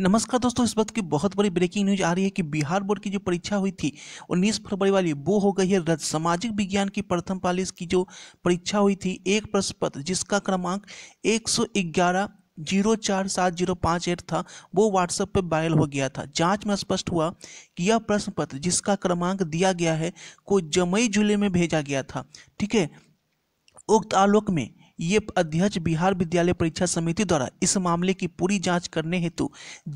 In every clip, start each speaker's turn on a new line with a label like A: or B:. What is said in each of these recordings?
A: नमस्कार दोस्तों इस वक्त की बहुत बड़ी ब्रेकिंग न्यूज आ रही है कि बिहार बोर्ड की जो परीक्षा हुई थी उन्नीस फरवरी वाली वो हो गई है रद्द सामाजिक विज्ञान की प्रथम पालिस की जो परीक्षा हुई थी एक प्रश्न पत्र जिसका क्रमांक ग्यारह जीरो चार सात जीरो पाँच एट था वो व्हाट्सएप पर वायरल हो गया था जांच में स्पष्ट हुआ कि यह प्रश्न पत्र जिसका क्रमांक दिया गया है को जमई जिले में भेजा गया था ठीक है उक्त आलोक में ये अध्यक्ष बिहार विद्यालय परीक्षा समिति द्वारा इस मामले की पूरी जांच करने हेतु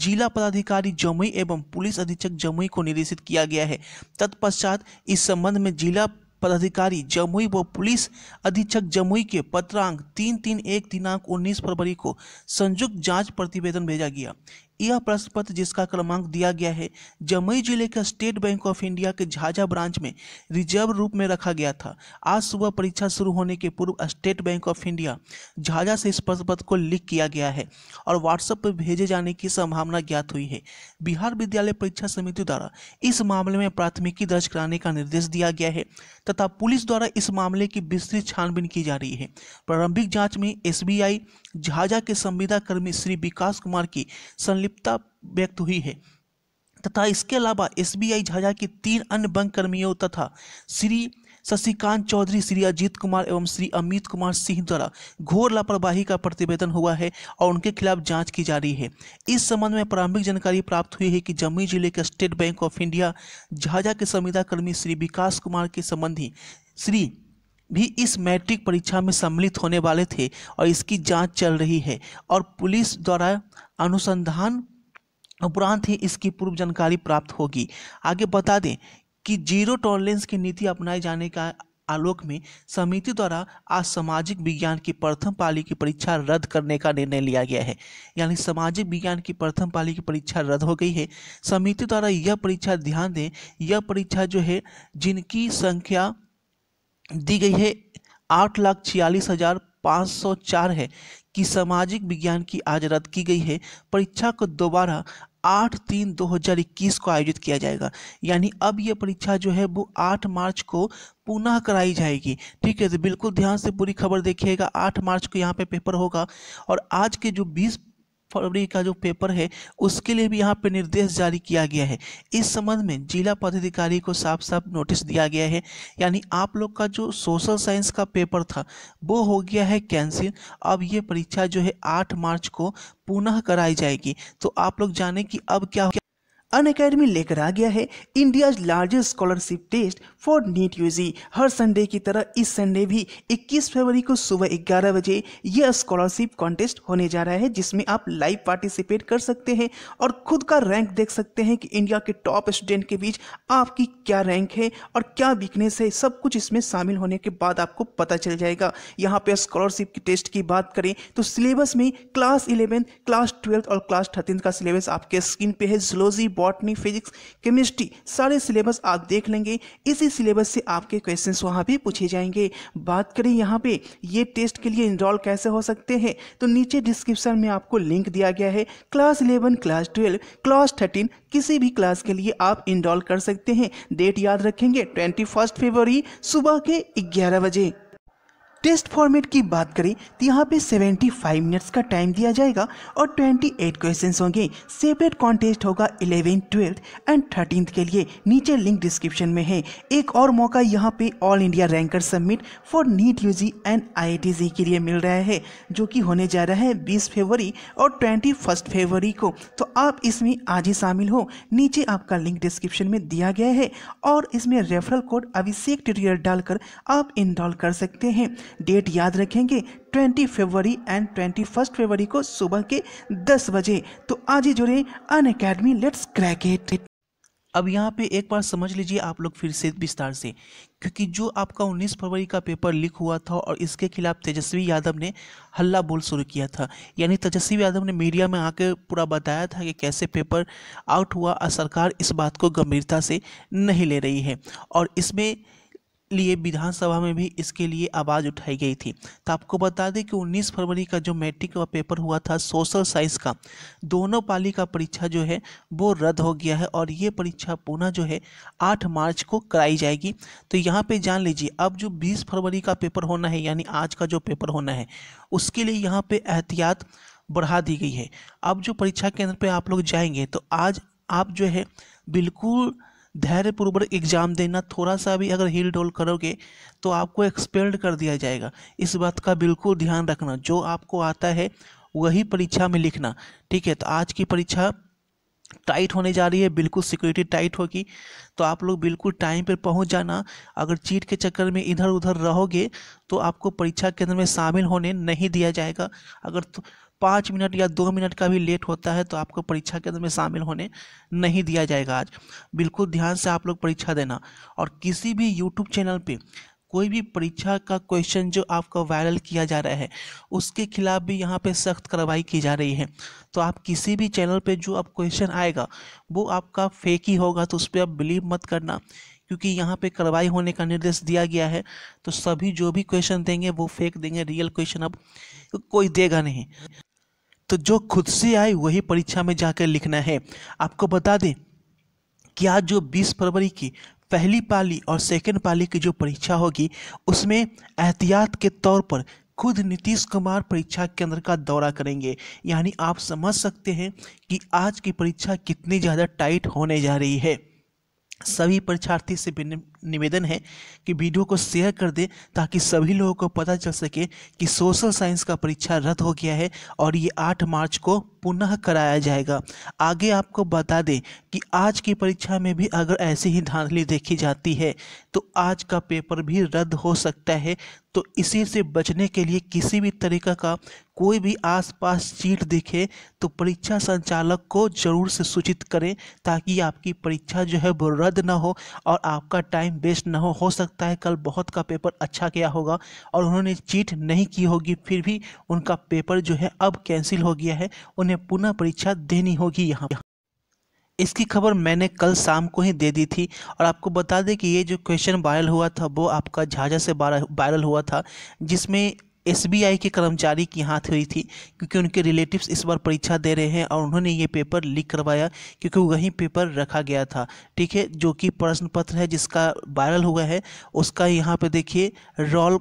A: जिला पदाधिकारी जमुई एवं पुलिस अधीक्षक जमुई को निर्देशित किया गया है तत्पश्चात इस संबंध में जिला पदाधिकारी जमुई व पुलिस अधीक्षक जमुई के पत्रांक तीन तीन एक दिनांक उन्नीस फरवरी को संयुक्त जांच प्रतिवेदन भेजा गया यह प्रश्न पत्र जिसका क्रमांक दिया गया है जमुई जिले के स्टेट बैंक ऑफ इंडिया के झाझा ब्रांच में रिजर्व रूप में रखा गया था आज सुबह परीक्षा शुरू होने के पूर्व State Bank of India Jhajha से इस प्रश्न पत्र को लीक किया गया है और व्हाट्सएप पर भेजे जाने की संभावना ज्ञात हुई है बिहार विद्यालय परीक्षा समिति द्वारा इस मामले में प्राथमिकी दर्ज कराने का निर्देश दिया गया है तथा पुलिस द्वारा इस मामले की विस्तृत छानबीन की जा रही है प्रारंभिक जाँच में एस झाझा के संविदा कर्मी श्री विकास कुमार की संलिप्तता व्यक्त हुई है तथा इसके अलावा एसबीआई झाझा के तीन अन्य बैंक कर्मियों तथा श्री शशिकांत चौधरी श्री अजीत कुमार एवं श्री अमित कुमार सिंह द्वारा घोर लापरवाही का प्रतिवेदन हुआ है और उनके खिलाफ जांच की जा रही है इस संबंध में प्रारंभिक जानकारी प्राप्त हुई है कि जमुई जिले के State Bank of India Jhajha के संविदा कर्मी श्री विकास कुमार के संबंधी श्री भी इस मैट्रिक परीक्षा में सम्मिलित होने वाले थे और इसकी जांच चल रही है और पुलिस द्वारा अनुसंधान उपरांत ही इसकी पूर्व जानकारी प्राप्त होगी आगे बता दें कि जीरो टॉलरेंस की नीति अपनाए जाने का आलोक में समिति द्वारा आज सामाजिक विज्ञान की प्रथम पाली की परीक्षा रद्द करने का निर्णय लिया गया है यानी सामाजिक विज्ञान की प्रथम पाली की परीक्षा रद्द हो गई है समिति द्वारा यह परीक्षा ध्यान दें यह परीक्षा जो है जिनकी संख्या दी गई है आठ लाख छियालीस हजार पाँच सौ चार है कि सामाजिक विज्ञान की आज रद्द की गई है परीक्षा को दोबारा आठ तीन दो हजार इक्कीस को आयोजित किया जाएगा यानी अब ये परीक्षा जो है वो आठ मार्च को पुनः कराई जाएगी ठीक है तो बिल्कुल ध्यान से पूरी खबर देखिएगा आठ मार्च को यहाँ पे पेपर होगा और आज के जो बीस फरवरी का जो पेपर है उसके लिए भी यहाँ पर निर्देश जारी किया गया है इस संबंध में जिला पदाधिकारी को साफ साफ नोटिस दिया गया है यानी आप लोग का जो सोशल साइंस का पेपर था वो हो गया है कैंसिल अब ये परीक्षा जो है आठ मार्च को पुनः कराई जाएगी तो आप लोग जाने कि अब क्या अन अकेडमी लेकर आ गया है India largest scholarship test for NEET UG हर संडे की तरह इस संडे भी 21 फरवरी को सुबह ग्यारह बजे यह स्कॉलरशिप कॉन्टेस्ट होने जा रहा है जिसमें आप लाइव पार्टिसिपेट कर सकते हैं और खुद का रैंक देख सकते हैं कि इंडिया के टॉप स्टूडेंट के बीच आपकी क्या रैंक है और क्या वीकनेस है सब कुछ इसमें शामिल होने के बाद आपको पता चल जाएगा यहाँ पे स्कॉलरशिप की टेस्ट की बात करें तो सिलेबस में क्लास इलेवेंथ क्लास ट्वेल्थ और क्लास थर्टीन का सिलेबस आपके स्क्रीन पे है जलोजी बॉय बॉटनी फिजिक्स केमिस्ट्री सारे सिलेबस आप देख लेंगे इसी सिलेबस से आपके क्वेश्चन वहाँ भी पूछे जाएंगे बात करें यहाँ पे ये टेस्ट के लिए इनरोल कैसे हो सकते हैं तो नीचे डिस्क्रिप्शन में आपको लिंक दिया गया है class eleven class twelve class thirteen किसी भी क्लास के लिए आप इनरोल कर सकते हैं डेट याद रखेंगे ट्वेंटी फर्स्ट फरवरी सुबह के ग्यारह बजे टेस्ट फॉर्मेट की बात करें तो यहाँ पे 75 मिनट्स का टाइम दिया जाएगा और 28 क्वेश्चंस होंगे सेपरेट कॉन्टेस्ट होगा 11, ट्वेल्थ एंड थर्टीन के लिए नीचे लिंक डिस्क्रिप्शन में है एक और मौका यहाँ पे all India ranker summit for NEET UG and आई के लिए मिल रहा है जो कि होने जा रहा है बीस फेवरी और ट्वेंटी फेवरी को तो आप इसमें आज ही शामिल हो नीचे आपका लिंक डिस्क्रिप्शन में दिया गया है और इसमें रेफरल कोड अभिषेक ट्यूटोरियल डालकर आप इनरोल कर सकते हैं डेट याद रखेंगे 20 फरवरी एंड 21 फरवरी को सुबह के 10 बजे तो आज ही जुड़े Unacademy let's crack it अब यहाँ पे एक बार समझ लीजिए आप लोग फिर से विस्तार से क्योंकि जो आपका 19 फरवरी का पेपर लीक हुआ था और इसके खिलाफ तेजस्वी यादव ने हल्ला बोल शुरू किया था यानी तेजस्वी यादव ने मीडिया में आकर पूरा बताया था कि कैसे पेपर आउट हुआ और सरकार इस बात को गंभीरता से नहीं ले रही है और इसमें लिए विधानसभा में भी इसके लिए आवाज़ उठाई गई थी तो आपको बता दें कि 19 फरवरी का जो मैट्रिक का पेपर हुआ था सोशल साइंस का दोनों पाली का परीक्षा जो है वो रद्द हो गया है और ये परीक्षा पुनः जो है 8 मार्च को कराई जाएगी तो यहाँ पे जान लीजिए अब जो 20 फरवरी का पेपर होना है यानी आज का जो पेपर होना है उसके लिए यहाँ पर एहतियात बढ़ा दी गई है अब जो परीक्षा केंद्र पर आप लोग जाएंगे तो आज आप जो है बिल्कुल धैर्यपूर्वक एग्ज़ाम देना थोड़ा सा भी अगर हिल डोल करोगे तो आपको एक्सपेल्ड कर दिया जाएगा इस बात का बिल्कुल ध्यान रखना जो आपको आता है वही परीक्षा में लिखना ठीक है तो आज की परीक्षा टाइट होने जा रही है बिल्कुल सिक्योरिटी टाइट होगी तो आप लोग बिल्कुल टाइम पर पहुंच जाना अगर चीट के चक्कर में इधर उधर रहोगे तो आपको परीक्षा केंद्र में शामिल होने नहीं दिया जाएगा अगर तो पाँच मिनट या दो मिनट का भी लेट होता है तो आपको परीक्षा के अंदर में शामिल होने नहीं दिया जाएगा आज बिल्कुल ध्यान से आप लोग परीक्षा देना और किसी भी यूट्यूब चैनल पे कोई भी परीक्षा का क्वेश्चन जो आपका वायरल किया जा रहा है उसके खिलाफ भी यहाँ पे सख्त कार्रवाई की जा रही है तो आप किसी भी चैनल पे जो अब क्वेश्चन आएगा वो आपका फेक ही होगा तो उस पर आप बिलीव मत करना क्योंकि यहाँ पे कार्रवाई होने का निर्देश दिया गया है तो सभी जो भी क्वेश्चन देंगे वो फेक देंगे रियल क्वेश्चन अब कोई देगा नहीं तो जो खुद से आए वही परीक्षा में जाकर लिखना है आपको बता दें कि आज जो 20 फरवरी की पहली पाली और सेकेंड पाली की जो परीक्षा होगी उसमें एहतियात के तौर पर खुद नीतीश कुमार परीक्षा केंद्र का दौरा करेंगे यानी आप समझ सकते हैं कि आज की परीक्षा कितनी ज़्यादा टाइट होने जा रही है सभी परीक्षार्थी से निवेदन है कि वीडियो को शेयर कर दें ताकि सभी लोगों को पता चल सके कि सोशल साइंस का परीक्षा रद्द हो गया है और ये 8 मार्च को पुनः कराया जाएगा आगे आपको बता दें कि आज की परीक्षा में भी अगर ऐसी ही धांधली देखी जाती है तो आज का पेपर भी रद्द हो सकता है तो इसी से बचने के लिए किसी भी तरीका का कोई भी आसपास चीट दिखे तो परीक्षा संचालक को ज़रूर से सूचित करें ताकि आपकी परीक्षा जो है वो रद्द ना हो और आपका टाइम बेस्ट ना हो हो सकता है कल बहुत का पेपर अच्छा गया होगा और उन्होंने चीट नहीं की होगी फिर भी उनका पेपर जो है अब कैंसिल हो गया है उन्हें पुनः परीक्षा देनी होगी यहाँ इसकी खबर मैंने कल शाम को ही दे दी थी और आपको बता दें कि ये जो क्वेश्चन वायरल हुआ था वो आपका झाझा से वायरल हुआ था जिसमें एसबीआई के कर्मचारी की हाथ हुई थी क्योंकि उनके रिलेटिव्स इस बार परीक्षा दे रहे हैं और उन्होंने ये पेपर लीक करवाया क्योंकि वही पेपर रखा गया था ठीक है जो कि प्रश्न पत्र है जिसका वायरल हुआ है उसका यहाँ पे देखिए रोल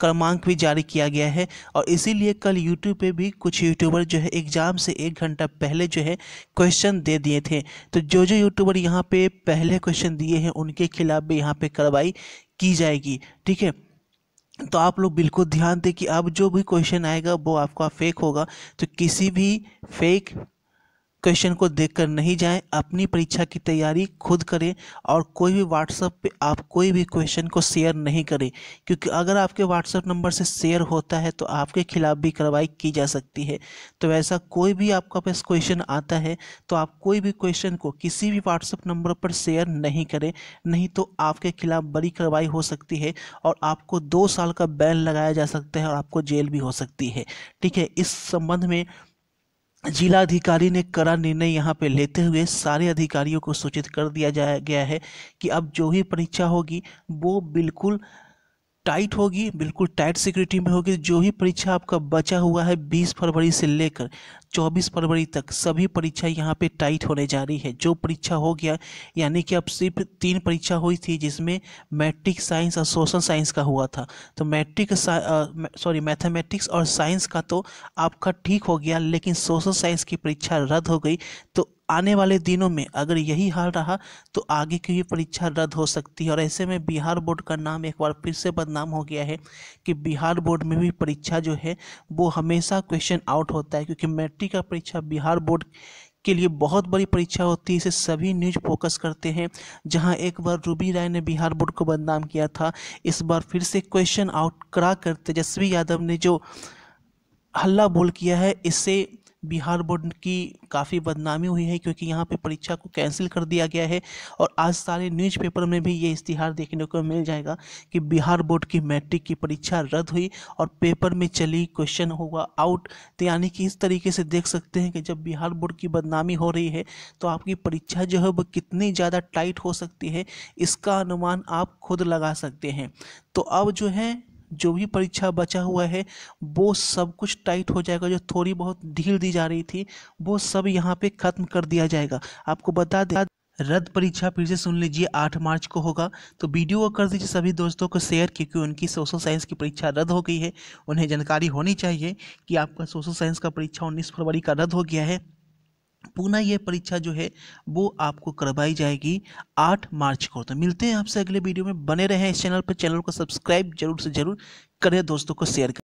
A: क्रमांक भी जारी किया गया है और इसीलिए कल यूट्यूब पे भी कुछ यूट्यूबर जो है एग्ज़ाम से एक घंटा पहले जो है क्वेश्चन दे दिए थे तो जो जो यूट्यूबर यहाँ पे पहले क्वेश्चन दिए हैं उनके खिलाफ भी यहाँ पे कार्रवाई की जाएगी ठीक है तो आप लोग बिल्कुल ध्यान दें कि अब जो भी क्वेश्चन आएगा वो आपका फेक होगा तो किसी भी फेक क्वेश्चन को देखकर नहीं जाएं अपनी परीक्षा की तैयारी खुद करें और कोई भी व्हाट्सएप पे आप कोई भी क्वेश्चन को शेयर नहीं करें क्योंकि अगर आपके व्हाट्सअप नंबर से शेयर होता है तो आपके खिलाफ भी कार्रवाई की जा सकती है तो ऐसा कोई भी आपका पास क्वेश्चन आता है तो आप कोई भी क्वेश्चन को किसी भी व्हाट्सअप नंबर पर शेयर नहीं करें नहीं तो आपके खिलाफ बड़ी कार्रवाई हो सकती है और आपको दो साल का बैन लगाया जा सकता है और आपको जेल भी हो सकती है ठीक है इस संबंध में जिलाधिकारी ने कड़ा निर्णय यहाँ पे लेते हुए सारे अधिकारियों को सूचित कर दिया जाया गया है कि अब जो भी परीक्षा होगी वो बिल्कुल टाइट होगी बिल्कुल टाइट सिक्योरिटी में होगी जो भी परीक्षा आपका बचा हुआ है 20 फरवरी से लेकर 24 फरवरी तक सभी परीक्षा यहाँ पे टाइट होने जा रही है जो परीक्षा हो गया यानी कि अब सिर्फ तीन परीक्षा हुई थी जिसमें मैट्रिक साइंस और सोशल साइंस का हुआ था तो मैट्रिक सॉरी मैथमेटिक्स और साइंस का तो आपका ठीक हो गया लेकिन सोशल साइंस की परीक्षा रद्द हो गई तो आने वाले दिनों में अगर यही हाल रहा तो आगे की भी परीक्षा रद्द हो सकती है और ऐसे में बिहार बोर्ड का नाम एक बार फिर से बदनाम हो गया है कि बिहार बोर्ड में भी परीक्षा जो है वो हमेशा क्वेश्चन आउट होता है क्योंकि मैट यूटी का परीक्षा बिहार बोर्ड के लिए बहुत बड़ी परीक्षा होती है इसे सभी न्यूज फोकस करते हैं जहां एक बार रूबी राय ने बिहार बोर्ड को बदनाम किया था इस बार फिर से क्वेश्चन आउट करा कर तेजस्वी यादव ने जो हल्ला बोल किया है इससे बिहार बोर्ड की काफ़ी बदनामी हुई है क्योंकि यहाँ पे परीक्षा को कैंसिल कर दिया गया है और आज सारे न्यूज़पेपर में भी ये इश्तिहार देखने को मिल जाएगा कि बिहार बोर्ड की मैट्रिक की परीक्षा रद्द हुई और पेपर में चली क्वेश्चन होगा आउट तो यानी कि इस तरीके से देख सकते हैं कि जब बिहार बोर्ड की बदनामी हो रही है तो आपकी परीक्षा जो है वो कितनी ज़्यादा टाइट हो सकती है इसका अनुमान आप खुद लगा सकते हैं तो अब जो है जो भी परीक्षा बचा हुआ है वो सब कुछ टाइट हो जाएगा जो थोड़ी बहुत ढील दी जा रही थी वो सब यहाँ पे ख़त्म कर दिया जाएगा आपको बता दें रद्द परीक्षा फिर से सुन लीजिए आठ मार्च को होगा तो वीडियो को कर दीजिए सभी दोस्तों को शेयर क्योंकि उनकी सोशल साइंस की परीक्षा रद्द हो गई है उन्हें जानकारी होनी चाहिए कि आपका सोशल साइंस का परीक्षा उन्नीस फरवरी का रद्द हो गया है पुनः यह परीक्षा जो है वो आपको करवाई जाएगी आठ मार्च को तो मिलते हैं आपसे अगले वीडियो में बने रहें इस चैनल पर चैनल को सब्सक्राइब जरूर से जरूर करें दोस्तों को शेयर